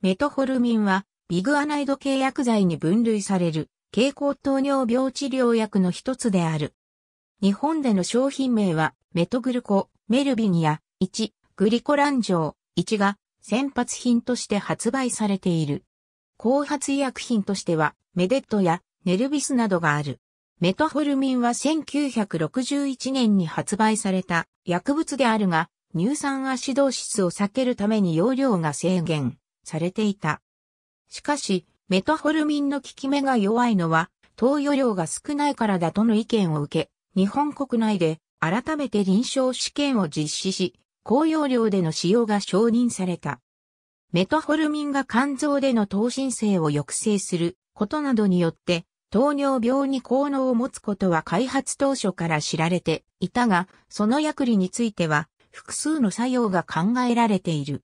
メトホルミンは、ビグアナイド系薬剤に分類される、蛍光糖尿病治療薬の一つである。日本での商品名は、メトグルコ、メルビニア、1、グリコランジョ錠、1が、先発品として発売されている。後発医薬品としては、メデットやネルビスなどがある。メトホルミンは1961年に発売された薬物であるが、乳酸アシドーシスを避けるために容量が制限。されていた。しかし、メトホルミンの効き目が弱いのは、投与量が少ないからだとの意見を受け、日本国内で改めて臨床試験を実施し、高用量での使用が承認された。メトホルミンが肝臓での糖新性を抑制することなどによって、糖尿病に効能を持つことは開発当初から知られていたが、その薬理については複数の作用が考えられている。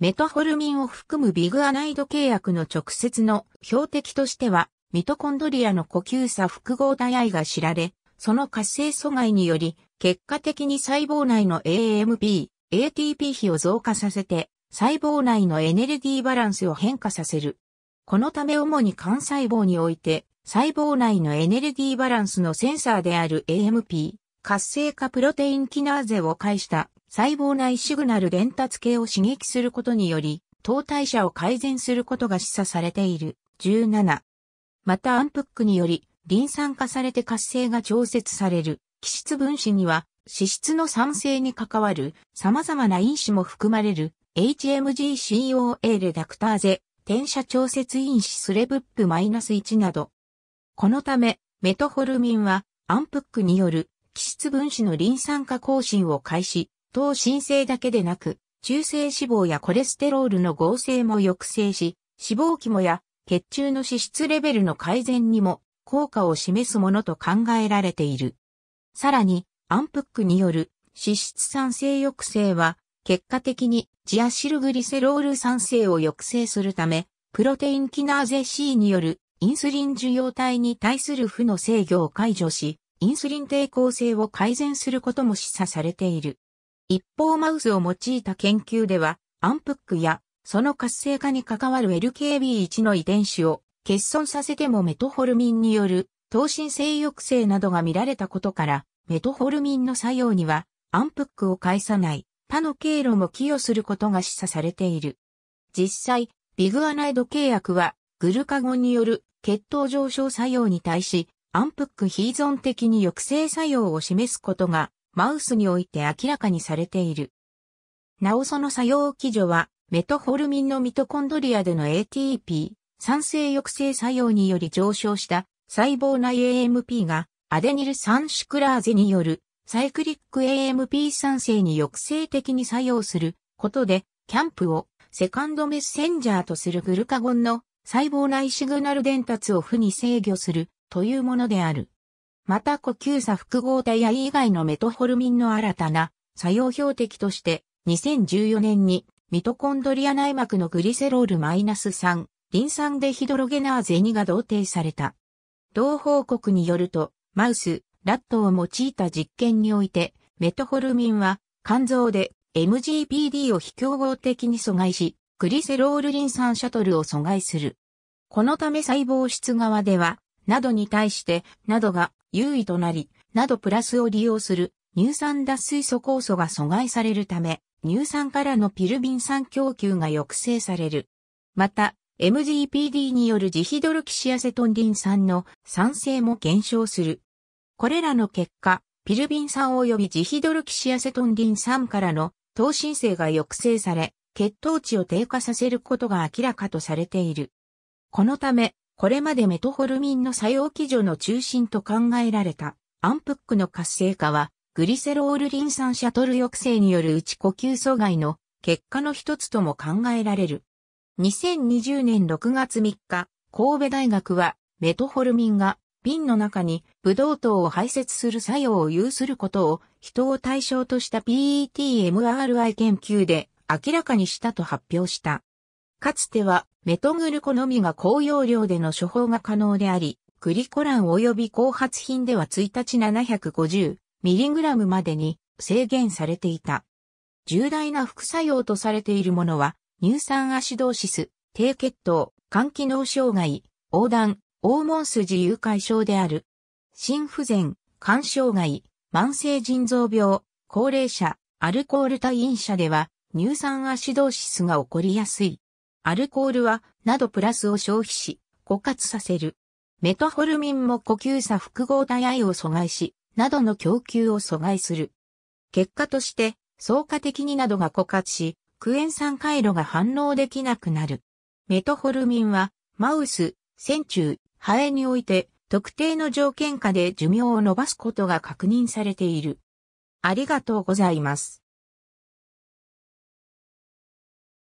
メトホルミンを含むビグアナイド契約の直接の標的としては、ミトコンドリアの呼吸差複合体愛が知られ、その活性阻害により、結果的に細胞内の AMP、ATP 比を増加させて、細胞内のエネルギーバランスを変化させる。このため主に幹細胞において、細胞内のエネルギーバランスのセンサーである AMP、活性化プロテインキナーゼを介した細胞内シグナル伝達系を刺激することにより、糖代謝を改善することが示唆されている。17。またアンプックにより、リン酸化されて活性が調節される。基質分子には、脂質の酸性に関わる様々な因子も含まれる HMG-CoA レダクターゼ、転写調節因子スレブップ -1 など。このため、メトホルミンは、アンプックによる基質分子のリン酸化更新を開始、糖新生だけでなく、中性脂肪やコレステロールの合成も抑制し、脂肪肝や血中の脂質レベルの改善にも効果を示すものと考えられている。さらに、アンプックによる脂質酸性抑制は、結果的にジアシルグリセロール酸性を抑制するため、プロテインキナーゼ C によるインスリン受容体に対する負の制御を解除し、インスリン抵抗性を改善することも示唆されている。一方マウスを用いた研究では、アンプックやその活性化に関わる LKB1 の遺伝子を欠損させてもメトホルミンによる糖心性抑制などが見られたことから、メトホルミンの作用にはアンプックを介さない他の経路も寄与することが示唆されている。実際、ビグアナイド契約はグルカゴンによる血糖上昇作用に対し、アンプック非依存的に抑制作用を示すことがマウスにおいて明らかにされている。なおその作用基準は、メトホルミンのミトコンドリアでの ATP、酸性抑制作用により上昇した細胞内 AMP がアデニル酸シクラーゼによるサイクリック AMP 酸性に抑制的に作用することで、キャンプをセカンドメッセンジャーとするグルカゴンの細胞内シグナル伝達を負に制御するというものである。また呼吸差複合体や以外のメトホルミンの新たな作用標的として、2014年にミトコンドリア内膜のグリセロールマイナス -3、リン酸デヒドロゲナーゼ2が同定された。同報告によると、マウス、ラットを用いた実験において、メトホルミンは肝臓で MGPD を非競合的に阻害し、グリセロールリン酸シャトルを阻害する。このため細胞質側では、などに対して、などが優位となり、などプラスを利用する乳酸脱水素酵素が阻害されるため、乳酸からのピルビン酸供給が抑制される。また、MGPD によるジヒドロキシアセトンリン酸の酸性も減少する。これらの結果、ピルビン酸及びジヒドロキシアセトンリン酸からの糖新生が抑制され、血糖値を低下させることが明らかとされている。このため、これまでメトホルミンの作用基準の中心と考えられたアンプックの活性化は、グリセロールリン酸シャトル抑制による内呼吸阻害の結果の一つとも考えられる。2020年6月3日、神戸大学はメトホルミンが瓶の中にブドウ糖を排泄する作用を有することを人を対象とした PET-MRI 研究で明らかにしたと発表した。かつてはメトグルコのみが高容量での処方が可能であり、グリコラン及び後発品では1日 750mg までに制限されていた。重大な副作用とされているものは、乳酸アシドーシス、低血糖、肝機能障害、横断、黄門筋誘拐症である。心不全、肝障害、慢性腎臓病、高齢者、アルコール対飲者では、乳酸アシドーシスが起こりやすい。アルコールは、などプラスを消費し、枯渇させる。メトホルミンも呼吸差複合体愛を阻害し、などの供給を阻害する。結果として、相加的になどが枯渇し、クエン酸回路が反応できなくなる。メトホルミンは、マウス、線虫、ハエにおいて、特定の条件下で寿命を伸ばすことが確認されている。ありがとうございます。